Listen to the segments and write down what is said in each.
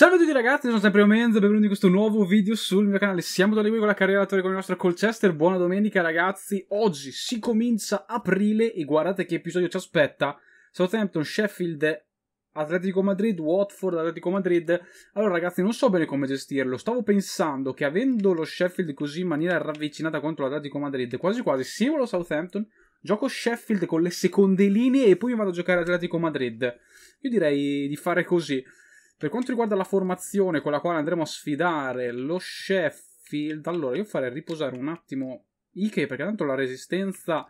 Salve a tutti ragazzi, sono sempre Omenzo e benvenuti in questo nuovo video sul mio canale Siamo da Ligui con la carriera attore con il nostro Colchester Buona domenica ragazzi, oggi si comincia aprile e guardate che episodio ci aspetta Southampton, Sheffield, Atletico Madrid, Watford, Atletico Madrid Allora ragazzi non so bene come gestirlo Stavo pensando che avendo lo Sheffield così in maniera ravvicinata contro l'Atletico Madrid Quasi quasi simulo Southampton Gioco Sheffield con le seconde linee e poi vado a giocare Atletico Madrid Io direi di fare così per quanto riguarda la formazione con la quale andremo a sfidare lo Sheffield, allora io farei riposare un attimo Ike perché tanto la resistenza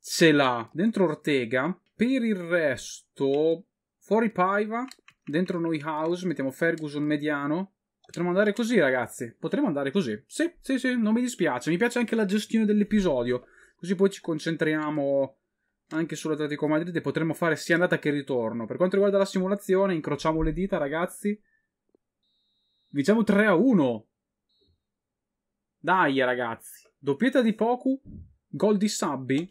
ce l'ha dentro Ortega. Per il resto, fuori Paiva, dentro noi House, mettiamo Ferguson mediano. Potremmo andare così, ragazzi. Potremmo andare così. Sì, sì, sì, non mi dispiace. Mi piace anche la gestione dell'episodio. Così poi ci concentriamo anche sull'Atletico Madrid e potremmo fare sia andata che ritorno. Per quanto riguarda la simulazione, incrociamo le dita, ragazzi. Vinciamo 3 a 1. Dai, ragazzi. Doppietta di Poku, gol di Sabbi.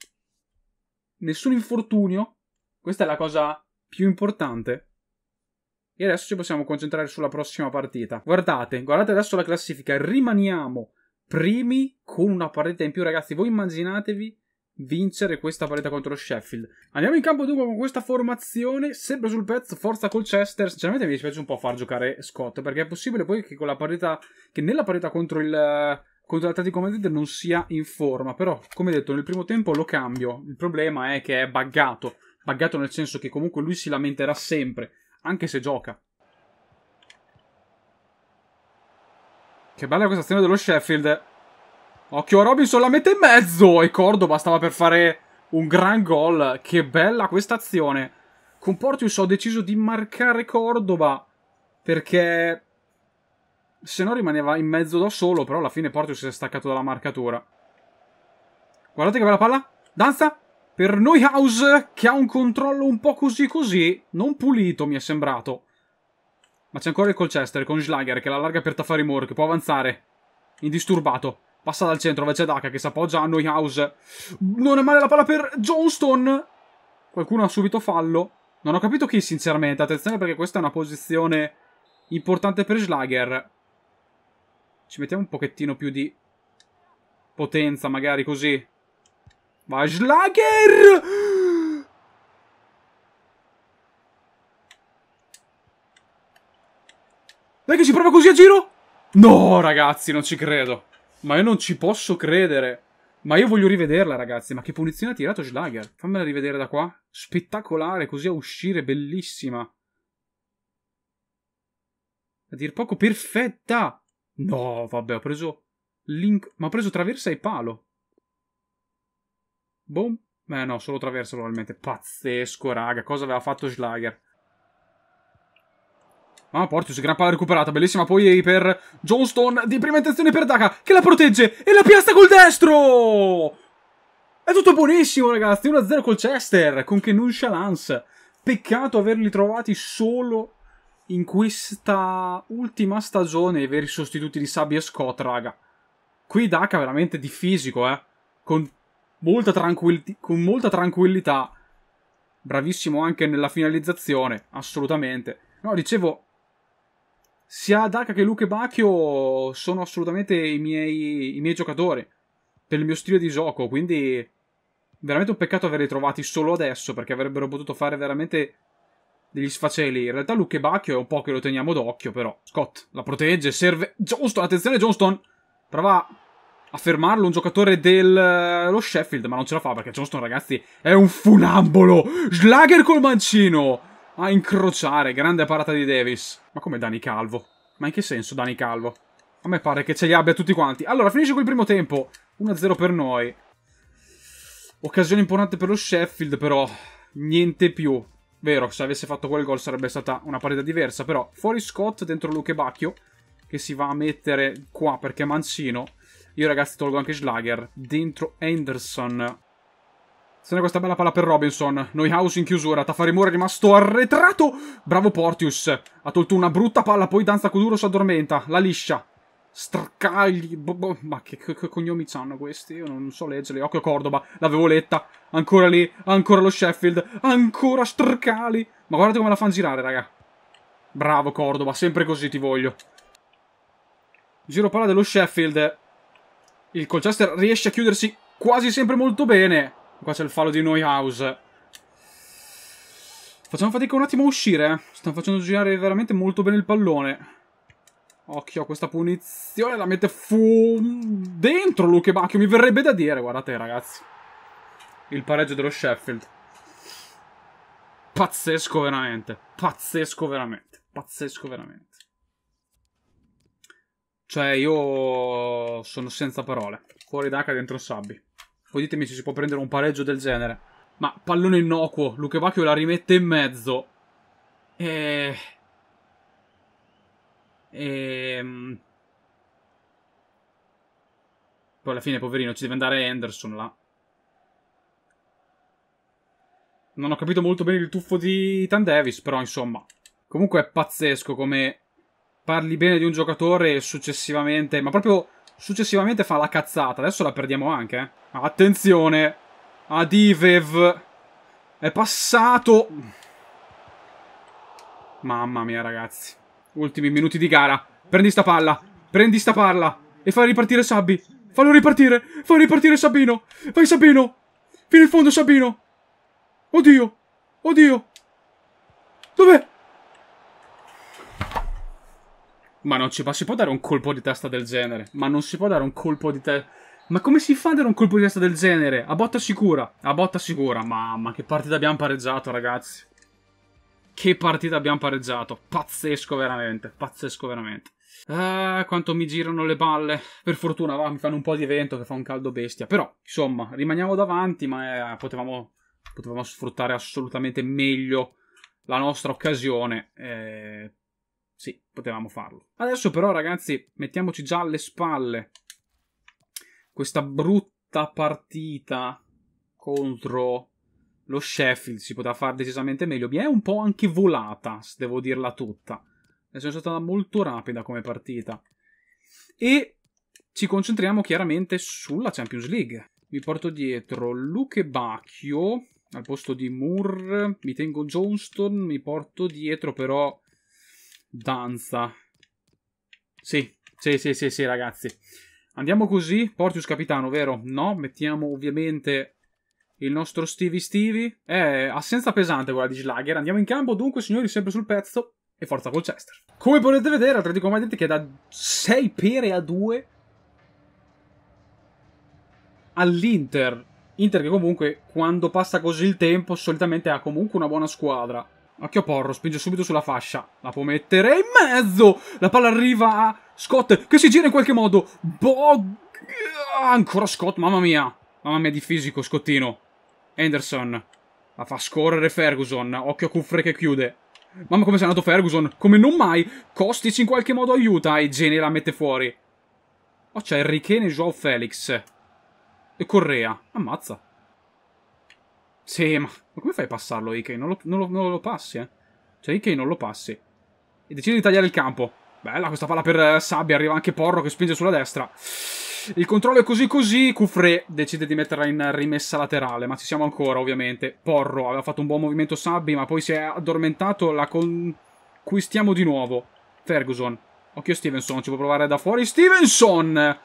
Nessun infortunio. Questa è la cosa più importante. E adesso ci possiamo concentrare sulla prossima partita. Guardate, guardate adesso la classifica. Rimaniamo primi con una partita in più, ragazzi. Voi immaginatevi vincere questa partita contro Sheffield. Andiamo in campo dunque con questa formazione, sempre sul pezzo, forza Colchester. Sinceramente mi dispiace un po' far giocare Scott, perché è possibile poi che, partita, che nella partita contro il contro l'Atletico Madrid non sia in forma, però come detto nel primo tempo lo cambio. Il problema è che è buggato, buggato nel senso che comunque lui si lamenterà sempre, anche se gioca. Che bella questa azione dello Sheffield. Occhio a Robinson, la mette in mezzo e Cordoba stava per fare un gran gol. Che bella questa azione. Con Portius ho deciso di marcare Cordoba perché se no rimaneva in mezzo da solo, però alla fine Portius si è staccato dalla marcatura. Guardate che bella palla. Danza per Neuhaus che ha un controllo un po' così così, non pulito mi è sembrato. Ma c'è ancora il Colchester con Schlager che la larga per Tafari Moore che può avanzare indisturbato. Passa dal centro, invece Daka che si appoggia a Neuhaus. Non è male la palla per Johnston. Qualcuno ha subito fallo. Non ho capito chi, sinceramente. Attenzione perché questa è una posizione importante per Schlager. Ci mettiamo un pochettino più di potenza, magari così. Va Schlager! Dai che ci prova così a giro? No, ragazzi, non ci credo. Ma io non ci posso credere. Ma io voglio rivederla, ragazzi. Ma che punizione ha tirato Schlager? Fammela rivedere da qua. Spettacolare, così a uscire, bellissima. A dir poco, perfetta! No, vabbè, ho preso... Link... Ma ho preso traversa e palo. Boom. Eh no, solo traversa probabilmente. Pazzesco, raga. Cosa aveva fatto Schlager? Mamma ah, Portius, gran palla recuperata, bellissima poi per Johnstone, di prima intenzione per Daka, che la protegge e la piazza col destro! È tutto buonissimo ragazzi, 1-0 col Chester, con che nonchalance. Peccato averli trovati solo in questa ultima stagione i veri sostituti di Sabi e Scott, raga. Qui Daka veramente di fisico, eh, con molta, con molta tranquillità. Bravissimo anche nella finalizzazione, assolutamente. No, dicevo, sia Daka che Luke Bacchio sono assolutamente i miei, i miei giocatori per il mio stile di gioco, quindi veramente un peccato averli trovati solo adesso perché avrebbero potuto fare veramente degli sfaceli. In realtà Luke Bacchio è un po' che lo teniamo d'occhio, però. Scott la protegge, serve... Johnston, attenzione Johnston! Prova a fermarlo un giocatore dello Sheffield, ma non ce la fa perché Johnston, ragazzi, è un funambolo! Schlager col mancino! a incrociare. Grande parata di Davis. Ma come Dani Calvo? Ma in che senso Dani Calvo? A me pare che ce li abbia tutti quanti. Allora, finisce col primo tempo. 1-0 per noi. Occasione importante per lo Sheffield, però. Niente più. Vero, se avesse fatto quel gol sarebbe stata una partita diversa, però. Fuori Scott, dentro Luke Bacchio, che si va a mettere qua perché è mancino. Io, ragazzi, tolgo anche Schlager. Dentro Anderson, se Attenzione questa bella palla per Robinson. Noihouse in chiusura. Tafarimura è rimasto arretrato. Bravo Portius. Ha tolto una brutta palla. Poi Danza Kuduro si addormenta. La liscia. Stracagli. ma che, che, che cognomi hanno questi? Io non so leggerli. Occhio Cordoba. L'avevo letta. Ancora lì. Ancora lo Sheffield. Ancora Stracali. Ma guardate come la fanno girare, raga. Bravo Cordoba. Sempre così ti voglio. Giro palla dello Sheffield. Il Colchester riesce a chiudersi quasi sempre molto bene. Qua c'è il fallo di Neuhaus. Facciamo fatica un attimo a uscire. Stanno facendo girare veramente molto bene il pallone. Occhio a questa punizione, la mette fu... dentro Luke Bacchio, mi verrebbe da dire, guardate ragazzi. Il pareggio dello Sheffield. Pazzesco veramente, pazzesco veramente, pazzesco veramente. Cioè io sono senza parole, fuori d'acqua dentro sabbi. Voi ditemi se si può prendere un pareggio del genere. Ma pallone innocuo, Luke Luchevacchio la rimette in mezzo. E... Ehm. E... Ehm. Poi alla fine, poverino, ci deve andare Anderson là. Non ho capito molto bene il tuffo di Tan Davis, però insomma. Comunque è pazzesco come parli bene di un giocatore e successivamente... Ma proprio Successivamente fa la cazzata. Adesso la perdiamo anche. Eh. Attenzione. Adivev. È passato. Mamma mia, ragazzi. Ultimi minuti di gara. Prendi sta palla. Prendi sta palla. E fai ripartire Sabbi. Fallo ripartire. Fai ripartire Sabino. Vai Sabino. Fino in fondo Sabino. Oddio. Oddio. Dov'è? Ma non ci, ma si può dare un colpo di testa del genere. Ma non si può dare un colpo di testa. Ma come si fa a dare un colpo di testa del genere? A botta sicura. A botta sicura. Mamma, che partita abbiamo pareggiato, ragazzi. Che partita abbiamo pareggiato. Pazzesco, veramente. Pazzesco, veramente. Ah, quanto mi girano le palle. Per fortuna, va, mi fanno un po' di vento che fa un caldo bestia. Però, insomma, rimaniamo davanti, ma eh, potevamo, potevamo, sfruttare assolutamente meglio la nostra occasione. Eh, sì, potevamo farlo. Adesso però, ragazzi, mettiamoci già alle spalle questa brutta partita contro lo Sheffield. Si poteva fare decisamente meglio. Mi è un po' anche volata, se devo dirla tutta. È stata molto rapida come partita. E ci concentriamo chiaramente sulla Champions League. Mi porto dietro Luke Bacchio al posto di Moore. Mi tengo Johnston. Mi porto dietro però Danza. Sì, sì, sì, sì, sì, ragazzi. Andiamo così. Portius capitano, vero? No, mettiamo ovviamente il nostro Stevie Stevie. È assenza pesante quella di Slager. Andiamo in campo, dunque, signori, sempre sul pezzo. E forza Colchester. Come potete vedere, Atletico Madrid che da 6 pere a 2 all'Inter. Inter che comunque, quando passa così il tempo, solitamente ha comunque una buona squadra. Occhio Porro, spinge subito sulla fascia. La può mettere in mezzo. La palla arriva a Scott, che si gira in qualche modo. Bog... Ancora Scott, mamma mia. Mamma mia di fisico, Scottino. Anderson. La fa scorrere Ferguson. Occhio a Cuffre che chiude. Mamma come sei andato Ferguson. Come non mai. Kostic in qualche modo aiuta e Gene la mette fuori. Oh, c'è Enrichene e Joao Felix. E Correa. Ammazza. Sì, ma, ma come fai a passarlo, Ike? Non, non, non lo, passi, eh? Cioè, Ike non lo passi. E decide di tagliare il campo. Bella questa palla per eh, Sabbia, arriva anche Porro che spinge sulla destra. Il controllo è così così, Cufré decide di metterla in rimessa laterale, ma ci siamo ancora ovviamente. Porro aveva fatto un buon movimento Sabbi, ma poi si è addormentato, la conquistiamo di nuovo. Ferguson, occhio Stevenson, ci può provare da fuori. Stevenson!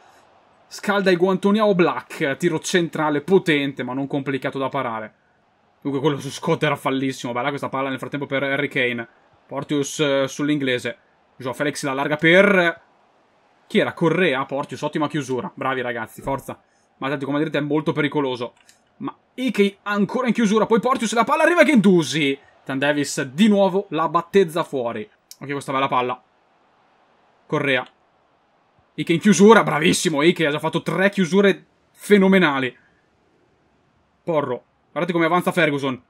Scalda i guantoni a Black, tiro centrale potente ma non complicato da parare. Dunque quello su Scott era fallissimo. Bella questa palla nel frattempo per Harry Kane. Portius eh, sull'inglese. Gio Felix la larga per... Chi era? Correa? Portius, ottima chiusura. Bravi ragazzi, forza. Ma tanto come direte è molto pericoloso. Ma Ike ancora in chiusura. Poi Portius la palla arriva Gendusi. Tan Davis di nuovo la battezza fuori. Ok, questa bella palla. Correa. Ike in chiusura, bravissimo. Ike ha già fatto tre chiusure fenomenali. Porro. Guardate come avanza Ferguson.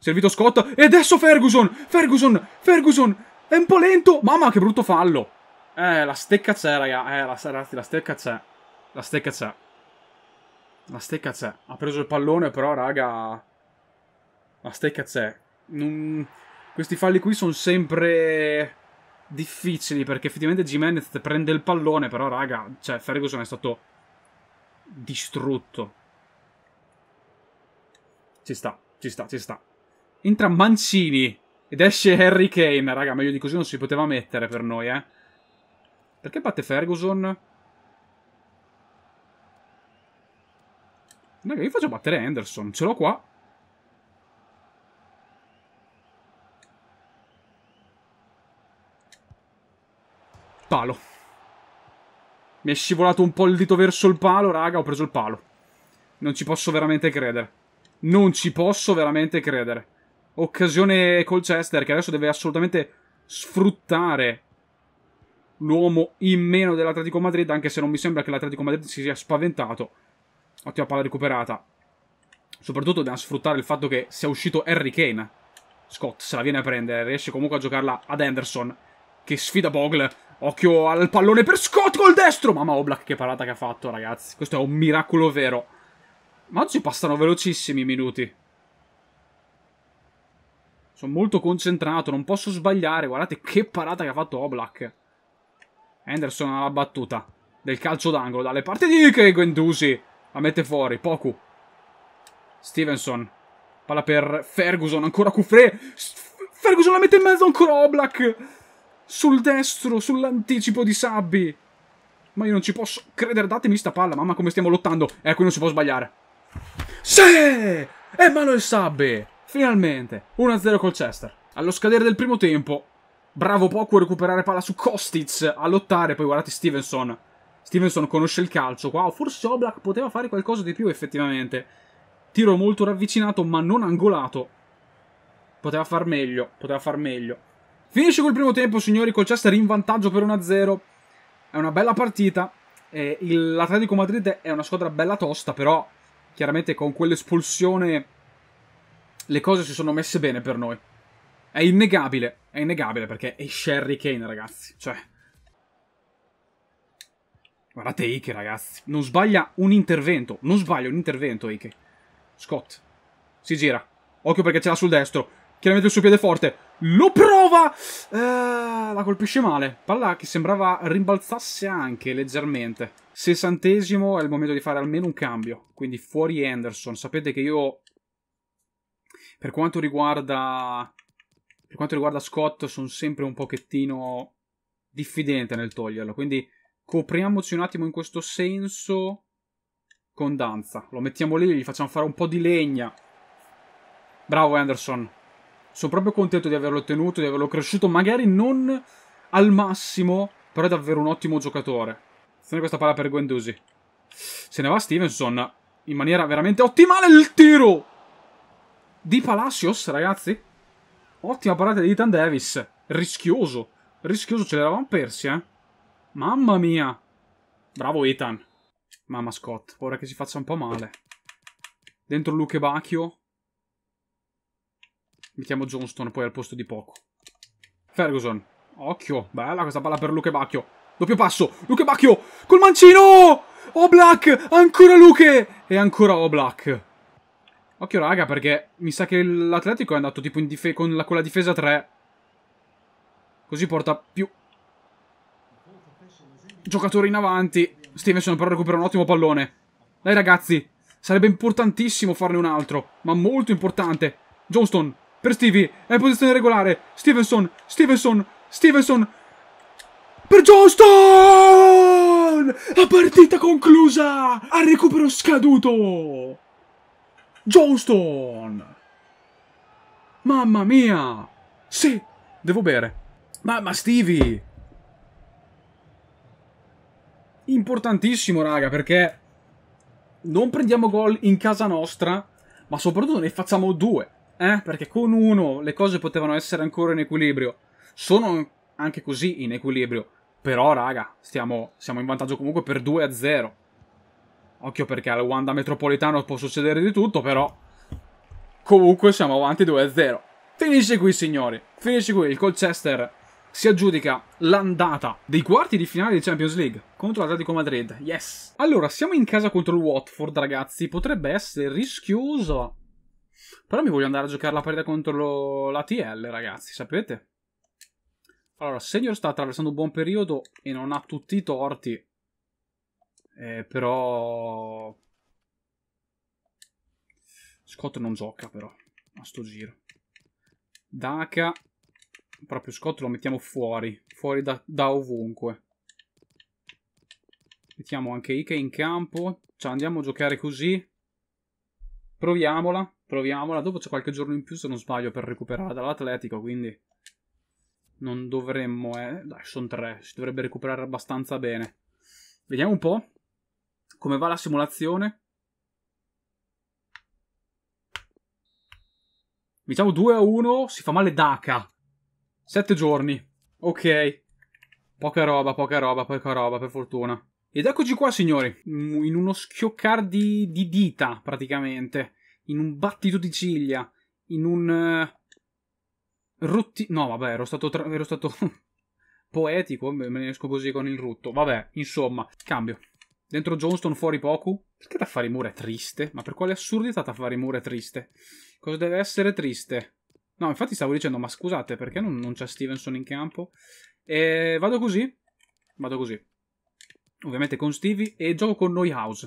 Servito Scott. E adesso Ferguson! Ferguson! Ferguson! È un po' lento! Mamma, che brutto fallo! Eh, la stecca c'è, raga. Eh, la, ragazzi, la stecca c'è. La stecca c'è. La stecca c'è. Ha preso il pallone, però, raga... La stecca c'è. Non... Questi falli qui sono sempre difficili, perché effettivamente Jimenez prende il pallone, però, raga... Cioè, Ferguson è stato distrutto ci sta, ci sta, ci sta. Entra Mancini ed esce Harry Kane. Raga, meglio di così non si poteva mettere per noi, eh. Perché batte Ferguson? Raga, io faccio battere Anderson, Ce l'ho qua. Palo. Mi è scivolato un po' il dito verso il palo, raga. Ho preso il palo. Non ci posso veramente credere non ci posso veramente credere. Occasione Colchester che adesso deve assolutamente sfruttare l'uomo in meno dell'Atletico Madrid, anche se non mi sembra che l'Atletico Madrid si sia spaventato. Ottima palla recuperata. Soprattutto da sfruttare il fatto che sia uscito Harry Kane. Scott se la viene a prendere, riesce comunque a giocarla ad Anderson, che sfida Bogle. Occhio al pallone per Scott col destro! Mamma Oblak che parata che ha fatto, ragazzi. Questo è un miracolo vero. Ma oggi passano velocissimi i minuti. Sono molto concentrato, non posso sbagliare. Guardate che parata che ha fatto Oblak. Henderson alla battuta del calcio d'angolo dalle parti di che Guendusi la mette fuori, Poku. Stevenson. Palla per Ferguson, ancora Cufré. Ferguson la mette in mezzo ancora Oblak. Sul destro, sull'anticipo di Sabbi. Ma io non ci posso credere, datemi sta palla, mamma come stiamo lottando. Ecco, eh, non si può sbagliare. Sì! E mano il Sabbe! Finalmente! 1-0 col Chester. Allo scadere del primo tempo, bravo poco a recuperare palla su Kostic, a lottare, poi guardate Stevenson. Stevenson conosce il calcio qua, wow, forse Oblak poteva fare qualcosa di più effettivamente. Tiro molto ravvicinato ma non angolato. Poteva far meglio, poteva far meglio. Finisce col primo tempo, signori, col Chester in vantaggio per 1-0. È una bella partita. L'Atletico Madrid è una squadra bella tosta, però chiaramente con quell'espulsione le cose si sono messe bene per noi. È innegabile, è innegabile perché è Sherry Kane, ragazzi. Cioè, Guardate Ike, ragazzi. Non sbaglia un intervento. Non sbaglia un intervento, Ike. Scott. Si gira. Occhio perché ce l'ha sul destro. Chiaramente il suo piede forte. Lo prova! Eh, la colpisce male. Palla che sembrava rimbalzasse anche leggermente. Sessantesimo è il momento di fare almeno un cambio, quindi fuori Anderson. Sapete che io, per quanto riguarda, per quanto riguarda Scott, sono sempre un pochettino diffidente nel toglierlo, quindi copriamoci un attimo in questo senso con Danza. Lo mettiamo lì, gli facciamo fare un po' di legna. Bravo Anderson. Sono proprio contento di averlo ottenuto, di averlo cresciuto, magari non al massimo, però è davvero un ottimo giocatore. Attenzione questa palla per Guendusi. Se ne va Stevenson in maniera veramente ottimale il tiro di Palacios, ragazzi. Ottima parata di Ethan Davis. Rischioso. Rischioso, ce l'eravamo persi, eh. Mamma mia. Bravo Ethan. Mamma Scott, ora che si faccia un po' male. Dentro Luke Bacchio. Mettiamo Johnston poi al posto di poco. Ferguson. Occhio, bella questa palla per Luke Bacchio. Doppio passo, Luke Bacchio, col mancino! Oblak, ancora Luke! E ancora Oblak. Occhio raga, perché mi sa che l'Atletico è andato tipo con la, con la difesa 3. Così porta più giocatore in avanti. Stevenson però recupera un ottimo pallone. Dai ragazzi, sarebbe importantissimo farne un altro, ma molto importante. Johnston, per Stevie, è in posizione regolare. Stevenson, Stevenson, Stevenson, per Johnston! La partita conclusa! Al recupero scaduto! Johnston! Mamma mia! Sì, devo bere. Mamma Stevie! Importantissimo, raga, perché non prendiamo gol in casa nostra, ma soprattutto ne facciamo due, eh? Perché con uno le cose potevano essere ancora in equilibrio. Sono anche così in equilibrio. Però, raga, stiamo, siamo in vantaggio comunque per 2 0. Occhio perché al Wanda Metropolitano può succedere di tutto, però comunque siamo avanti 2 0. Finisce qui, signori. Finisce qui. Il Colchester si aggiudica l'andata dei quarti di finale di Champions League contro l'Atletico Madrid. Yes! Allora, siamo in casa contro il Watford, ragazzi. Potrebbe essere rischioso. Però mi voglio andare a giocare la partita contro l'ATL, ragazzi, sapete? Allora, Senior sta attraversando un buon periodo e non ha tutti i torti. Eh, però... Scott non gioca però a sto giro. Daka, proprio Scott lo mettiamo fuori, fuori da, da ovunque. Mettiamo anche Ike in campo, cioè andiamo a giocare così. Proviamola, proviamola, dopo c'è qualche giorno in più se non sbaglio per recuperare dall'Atletico, quindi non dovremmo... Eh. Dai, sono tre, si dovrebbe recuperare abbastanza bene. Vediamo un po' come va la simulazione. Diciamo 2 a 1, si fa male Daka. Sette giorni. Ok. Poca roba, poca roba, poca roba, per fortuna. Ed eccoci qua, signori. Mm, in uno schioccar di, di dita, praticamente. In un battito di ciglia. In un... Eh, Rutti... No, vabbè, ero stato... Tra... Ero stato poetico, me ne esco così con il rutto. Vabbè, insomma, cambio. Dentro Johnston, fuori Poku. Perché Taffari Moore è triste? Ma per quale assurdità Taffari Moore è triste? Cosa deve essere triste? No, infatti stavo dicendo, ma scusate, perché non, non c'è Stevenson in campo? E vado così. Vado così. Ovviamente con Stevie e gioco con Noihouse.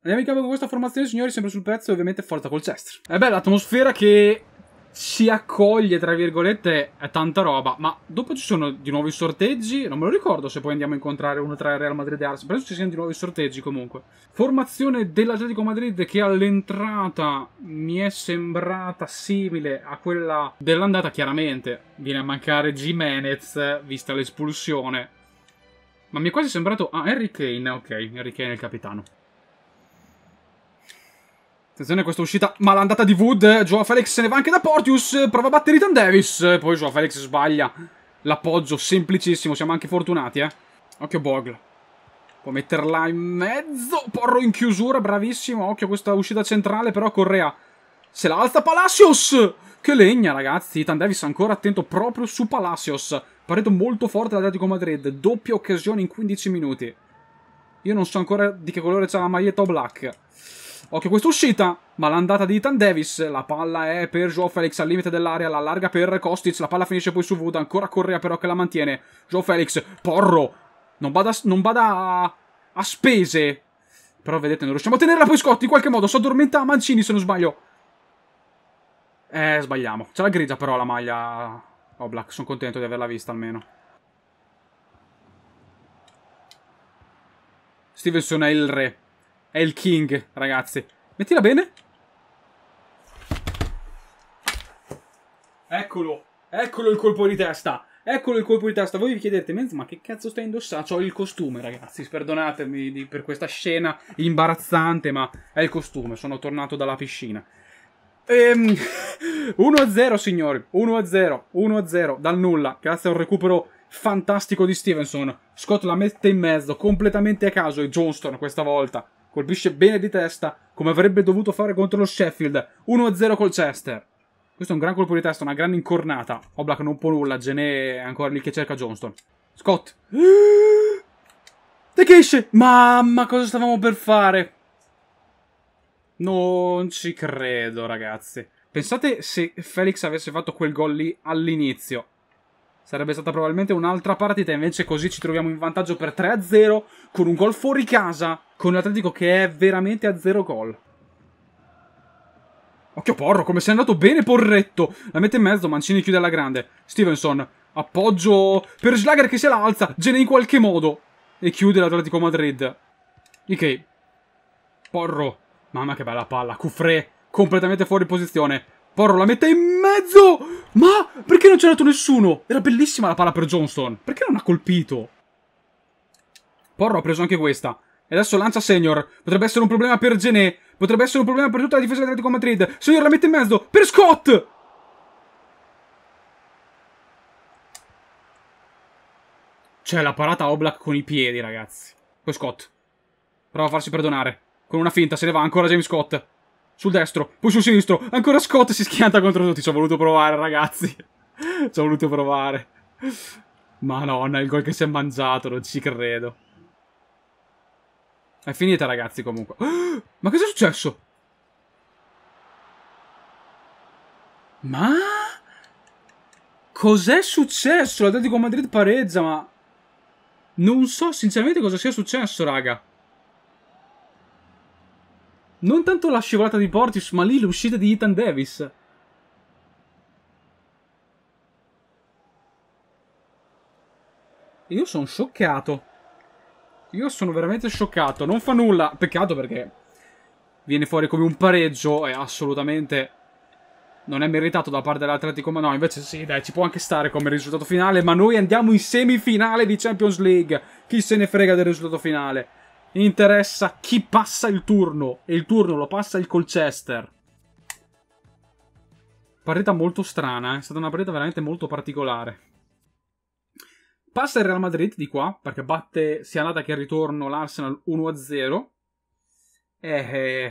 Andiamo in campo con questa formazione, signori, sempre sul pezzo, ovviamente forza col Chester. E beh, l'atmosfera che si accoglie, tra virgolette, tanta roba. Ma dopo ci sono di nuovo i sorteggi. Non me lo ricordo se poi andiamo a incontrare uno tra Real Madrid e Ars. Penso ci siano di nuovo i sorteggi comunque. Formazione dell'Atletico Madrid che all'entrata mi è sembrata simile a quella dell'andata. Chiaramente viene a mancare Jimenez vista l'espulsione. Ma mi è quasi sembrato. Ah, Harry Kane, ok, Harry Kane è il capitano. Attenzione a questa uscita malandata di Wood. Joao Felix se ne va anche da Portius. Prova a battere Ethan Davis. Poi Joao Felix sbaglia. L'appoggio semplicissimo. Siamo anche fortunati, eh. Occhio Bogl. Può metterla in mezzo. Porro in chiusura. Bravissimo. Occhio a questa uscita centrale. Però Correa se la alza Palacios. Che legna, ragazzi. Ethan Davis ancora attento proprio su Palacios. Pareto molto forte l'Atletico Madrid. Doppia occasione in 15 minuti. Io non so ancora di che colore c'è la maglietta o black. Occhio questa uscita, ma l'andata di Ethan Davis, la palla è per Joao Felix al limite dell'area, la larga per Kostic, la palla finisce poi su Vuda, ancora Correa però che la mantiene. Joao Felix, Porro, non bada, non bada a, a spese. Però vedete, non riusciamo a tenerla poi Scott in qualche modo, si addormenta a Mancini se non sbaglio. Eh, sbagliamo. C'è la grigia però la maglia Oblak, oh, sono contento di averla vista almeno. Stevenson è il re. È il king, ragazzi. Mettila bene. Eccolo. Eccolo il colpo di testa. Eccolo il colpo di testa. Voi vi chiedete, ma che cazzo stai indossando? Ho il costume, ragazzi. Perdonatemi per questa scena imbarazzante, ma è il costume. Sono tornato dalla piscina. Ehm, 1-0, signori. 1-0. 1-0. Dal nulla. Grazie a un recupero fantastico di Stevenson. Scott la mette in mezzo, completamente a caso, e Johnston questa volta colpisce bene di testa, come avrebbe dovuto fare contro lo Sheffield, 1-0 col Chester. Questo è un gran colpo di testa, una grande incornata. Oblak non può nulla, Gené è ancora lì che cerca Johnston. Scott. De esce! Mamma, cosa stavamo per fare? Non ci credo, ragazzi. Pensate se Felix avesse fatto quel gol lì all'inizio. Sarebbe stata probabilmente un'altra partita, invece così ci troviamo in vantaggio per 3-0 con un gol fuori casa, con l'Atletico che è veramente a zero gol. Occhio Porro, come sei andato bene Porretto. La mette in mezzo, Mancini chiude alla grande. Stevenson, appoggio per Schlager che se la alza, gene in qualche modo. E chiude l'Atletico Madrid. Ok. Porro. Mamma che bella palla. Cuffré, completamente fuori posizione. Porro la mette in mezzo! Ma perché non c'è andato nessuno? Era bellissima la palla per Johnston. Perché non ha colpito? Porro ha preso anche questa. E adesso lancia Senior. Potrebbe essere un problema per Gené. Potrebbe essere un problema per tutta la difesa dell'Atletico Madrid. Senior la mette in mezzo. Per Scott! C'è la parata a Oblak con i piedi, ragazzi. Poi Scott. Prova a farsi perdonare. Con una finta se ne va ancora James Scott sul destro, poi sul sinistro, ancora Scott si schianta contro tutti. Ci ho voluto provare, ragazzi. ci ho voluto provare. Madonna, il gol che si è mangiato, non ci credo. È finita, ragazzi, comunque. Ma cosa è successo? Ma... Cos'è successo? L'Atletico Madrid pareggia, ma... Non so sinceramente cosa sia successo, raga. Non tanto la scivolata di Portis, ma lì l'uscita di Ethan Davis. Io sono scioccato. Io sono veramente scioccato. Non fa nulla. Peccato perché viene fuori come un pareggio e assolutamente non è meritato da parte dell'Atletico. Ma no, invece sì, dai, ci può anche stare come risultato finale. Ma noi andiamo in semifinale di Champions League. Chi se ne frega del risultato finale? interessa chi passa il turno e il turno lo passa il Colchester. Partita molto strana, eh. è stata una partita veramente molto particolare. Passa il Real Madrid di qua, perché batte sia andata che il ritorno l'Arsenal 1-0. Eh, eh,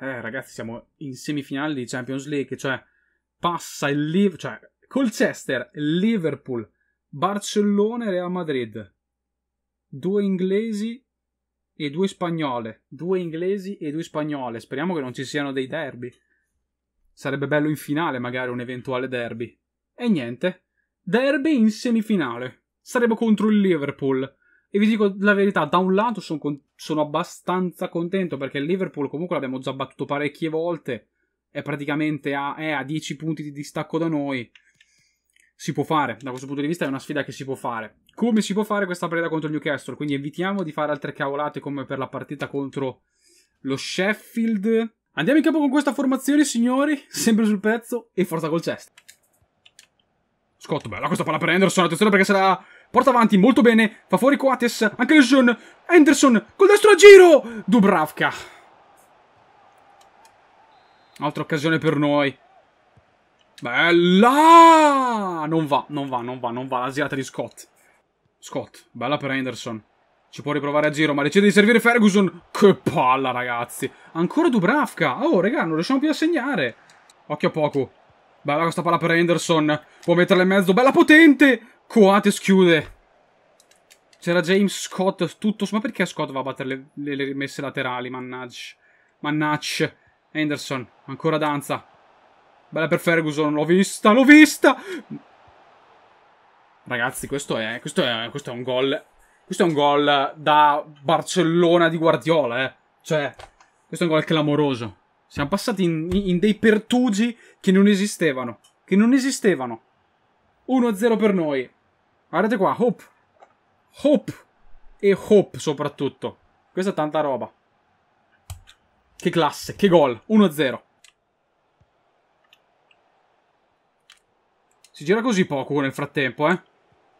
eh, ragazzi, siamo in semifinale di Champions League, cioè passa il Liverpool, cioè Colchester, Liverpool, Barcellona e Real Madrid due inglesi e due spagnole. Due inglesi e due spagnole. Speriamo che non ci siano dei derby. Sarebbe bello in finale, magari un eventuale derby. E niente. Derby in semifinale. Sarebbe contro il Liverpool. E vi dico la verità, da un lato sono, con- sono abbastanza contento perché il Liverpool comunque l'abbiamo già battuto parecchie volte. È praticamente a, è a 10 punti di distacco da noi. Si può fare, da questo punto di vista è una sfida che si può fare come si può fare questa partita contro il Newcastle. Quindi evitiamo di fare altre cavolate come per la partita contro lo Sheffield. Andiamo in campo con questa formazione, signori. Sempre sul pezzo e forza col chest. Scott, bella questa palla per Anderson. Attenzione perché se la Porta avanti, molto bene. Fa fuori Coates. Anche Lejeune. Anderson. Col destro a giro. Dubravka. Altra occasione per noi. Bella! Non va, non va, non va, non va. La girata di Scott. Scott, bella per Henderson. Ci può riprovare a giro, ma decide di servire Ferguson. Che palla, ragazzi. Ancora Dubravka. Oh, regà, non riusciamo più a segnare. Occhio a poco. Bella questa palla per Henderson. Può metterla in mezzo. Bella potente. Coates chiude. C'era James Scott tutto... Ma perché Scott va a battere le, le, le rimesse laterali? Mannaggia. Mannaggia. Henderson. Ancora danza. Bella per Ferguson. L'ho vista, l'ho vista. Ragazzi, questo è, questo è, questo è un gol. Questo è un gol da Barcellona di Guardiola, eh. Cioè, questo è un gol clamoroso. Siamo passati in, in dei pertugi che non esistevano. Che non esistevano. 1-0 per noi. Guardate qua, Hope. Hope. E Hope soprattutto. Questa è tanta roba. Che classe, che gol. 1-0. Si gira così poco nel frattempo, eh.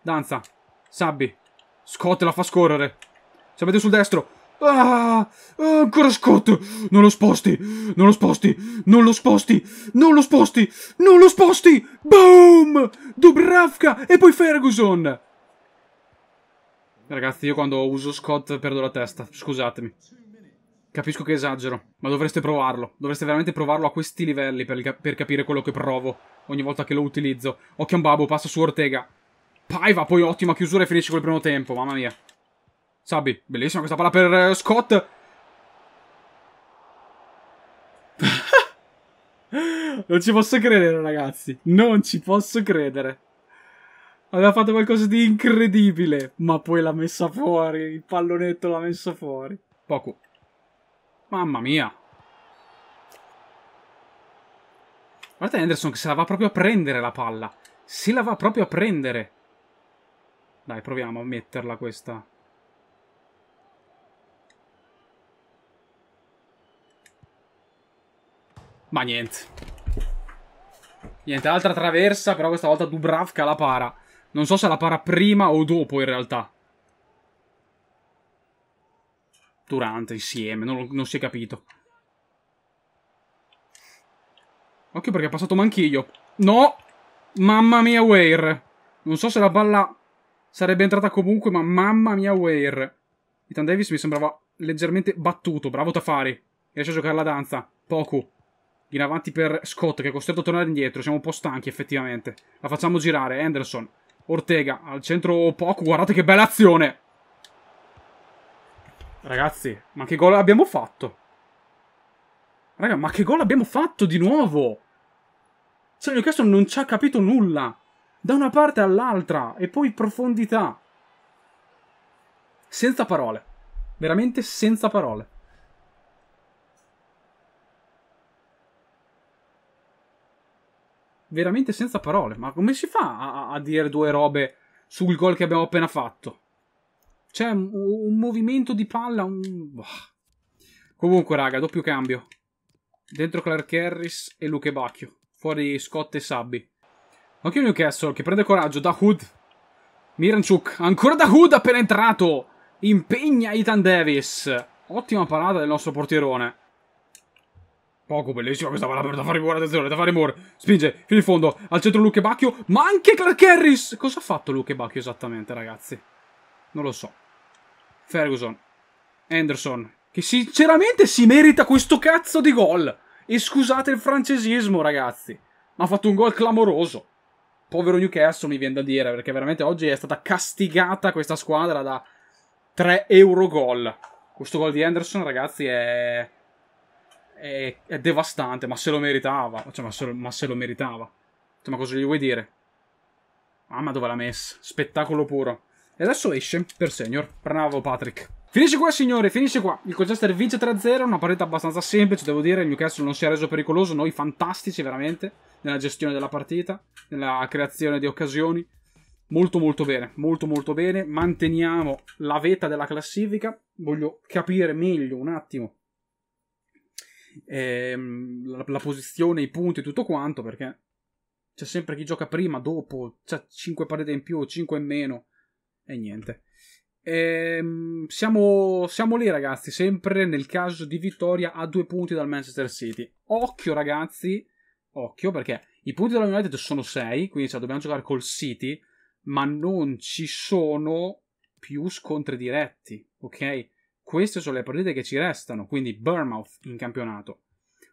Danza. Sabbi. Scott la fa scorrere. Si mette sul destro. Ah, ancora Scott. Non lo sposti. Non lo sposti. Non lo sposti. Non lo sposti. Non lo sposti. Boom. Dubravka e poi Ferguson. Ragazzi, io quando uso Scott perdo la testa. Scusatemi. Capisco che esagero, ma dovreste provarlo. Dovreste veramente provarlo a questi livelli per, cap per capire quello che provo ogni volta che lo utilizzo. Occhio a un babbo, passa su Ortega. Paiva, poi ottima chiusura e finisce col primo tempo, mamma mia. Sabi, bellissima questa palla per eh, Scott. non ci posso credere, ragazzi. Non ci posso credere. Aveva fatto qualcosa di incredibile, ma poi l'ha messa fuori. Il pallonetto l'ha messa fuori. Poco. Mamma mia. Guardate Anderson che se la va proprio a prendere la palla. Se la va proprio a prendere. Dai, proviamo a metterla questa. Ma niente. Niente, altra traversa, però questa volta Dubravka la para. Non so se la para prima o dopo in realtà. Durante, insieme, non, non si è capito. Occhio perché è passato Manchiglio. No! Mamma mia, Weir. Non so se la palla sarebbe entrata comunque, ma mamma mia Ware. Ethan Davis mi sembrava leggermente battuto, bravo Tafari. Riesce a giocare la danza, poco. In avanti per Scott che è costretto a tornare indietro, siamo un po' stanchi effettivamente. La facciamo girare, Anderson, Ortega, al centro poco, guardate che bella azione. Ragazzi, ma che gol abbiamo fatto? Raga, ma che gol abbiamo fatto di nuovo? Cioè, Newcastle non ci ha capito nulla da una parte all'altra e poi profondità. Senza parole, veramente senza parole. Veramente senza parole, ma come si fa a, a dire due robe sul gol che abbiamo appena fatto? C'è un, un movimento di palla, un... Boh. Comunque, raga, doppio cambio. Dentro Clark Harris e Luke Bacchio. Fuori Scott e Sabbi. Anche il Newcastle che prende coraggio da Hood. Miranchuk, ancora da Hood appena entrato. Impegna Ethan Davis. Ottima parata del nostro portierone. Poco bellissima questa palla per da fare rigore, attenzione, da fare rigore. Spinge fino in fondo, al centro Luke Bacchio, ma anche Clark Harris. Cosa ha fatto Luke Bacchio esattamente, ragazzi? Non lo so. Ferguson, Anderson, che sinceramente si merita questo cazzo di gol. E scusate il francesismo, ragazzi, ma ha fatto un gol clamoroso povero Newcastle, mi viene da dire, perché veramente oggi è stata castigata questa squadra da 3 euro gol. Questo gol di Anderson, ragazzi, è, è, è devastante, ma se lo meritava. Cioè, ma, se ma se lo meritava. Cioè, ma cosa gli vuoi dire? Mamma, ah, dove l'ha messa? Spettacolo puro. E adesso esce per senior. Bravo Patrick. Finisce qua signore, finisce qua. Il Colchester vince 3-0, una partita abbastanza semplice, devo dire, il Newcastle non si è reso pericoloso, noi fantastici veramente nella gestione della partita, nella creazione di occasioni. Molto molto bene, molto molto bene. Manteniamo la vetta della classifica. Voglio capire meglio un attimo ehm, la, la, posizione, i punti, tutto quanto, perché c'è sempre chi gioca prima, dopo, c'è 5 partite in più, 5 in meno e niente. Ehm, siamo, siamo, lì, ragazzi. Sempre nel caso di vittoria a due punti dal Manchester City. Occhio, ragazzi. Occhio, perché i punti della United sono 6, quindi cioè, dobbiamo giocare col City, ma non ci sono più scontri diretti, ok? Queste sono le partite che ci restano, quindi Bournemouth in campionato,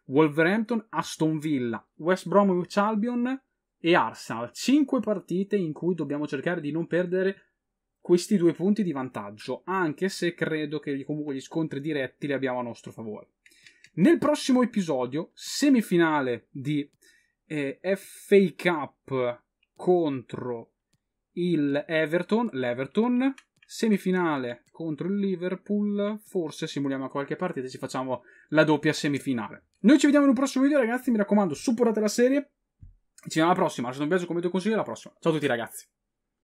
Wolverhampton, Aston Villa, West Bromwich Albion e Arsenal. 5 partite in cui dobbiamo cercare di non perdere questi due punti di vantaggio, anche se credo che comunque gli scontri diretti li abbiamo a nostro favore. Nel prossimo episodio, semifinale di eh, FA Cup contro il Everton, l'Everton, semifinale contro il Liverpool, forse simuliamo a qualche partita e ci facciamo la doppia semifinale. Noi ci vediamo in un prossimo video ragazzi, mi raccomando supportate la serie, ci vediamo alla prossima, lasciate un piace, commento e consiglio, alla prossima. Ciao a tutti ragazzi!